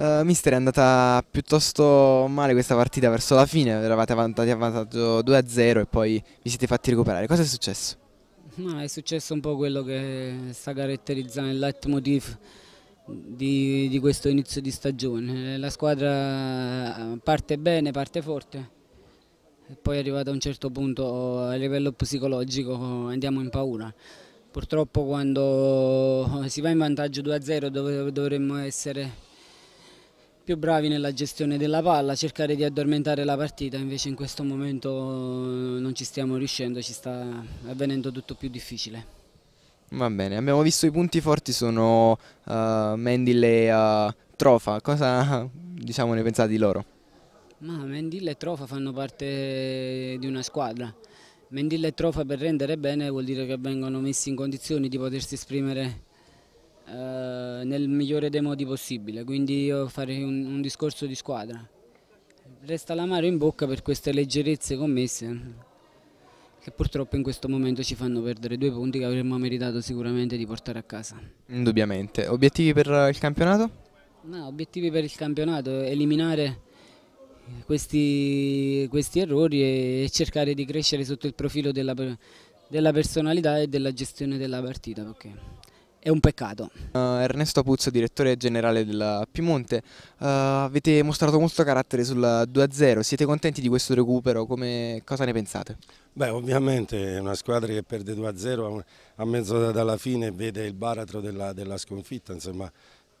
Uh, mister è andata piuttosto male questa partita verso la fine, eravate avanti a vantaggio 2-0 e poi vi siete fatti recuperare. Cosa è successo? No, è successo un po' quello che sta caratterizzando il leitmotiv di, di questo inizio di stagione. La squadra eh, parte bene, parte forte, e poi è arrivata a un certo punto a livello psicologico andiamo in paura. Purtroppo quando si va in vantaggio 2-0 dovremmo essere più bravi nella gestione della palla, cercare di addormentare la partita, invece in questo momento eh, non ci stiamo riuscendo, ci sta avvenendo tutto più difficile. Va bene, abbiamo visto i punti forti sono uh, eh, Mendil e uh, Trofa, cosa diciamo, ne pensate di loro? Ma Mendil e Trofa fanno parte di una squadra, Mendil e Trofa per rendere bene vuol dire che vengono messi in condizioni di potersi esprimere uh, nel migliore dei modi possibile, quindi io farei un, un discorso di squadra. Resta l'amaro in bocca per queste leggerezze commesse che purtroppo in questo momento ci fanno perdere due punti che avremmo meritato sicuramente di portare a casa. Indubbiamente. Obiettivi per il campionato? No, obiettivi per il campionato, eliminare questi, questi errori e cercare di crescere sotto il profilo della, della personalità e della gestione della partita, perché è un peccato. Uh, Ernesto Apuzzo, direttore generale del Piemonte, uh, avete mostrato molto carattere sul 2-0, siete contenti di questo recupero, Come, cosa ne pensate? Beh ovviamente una squadra che perde 2-0 a mezzo dalla fine vede il baratro della, della sconfitta, insomma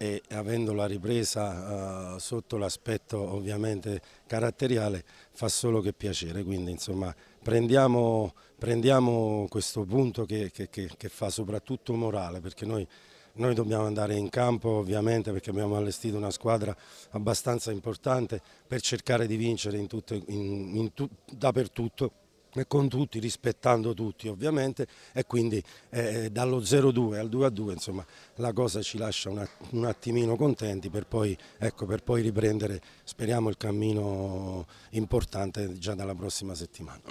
e avendo la ripresa eh, sotto l'aspetto ovviamente caratteriale fa solo che piacere, quindi insomma prendiamo, prendiamo questo punto che, che, che, che, fa soprattutto morale perché noi, noi, dobbiamo andare in campo ovviamente perché abbiamo allestito una squadra abbastanza importante per cercare di vincere in tutto, in, in tu, dappertutto con tutti, rispettando tutti ovviamente e quindi eh, eh dallo 0-2 al 2-2 insomma la cosa ci lascia un, attimino contenti per poi, ecco, per poi riprendere speriamo il cammino importante già dalla prossima settimana.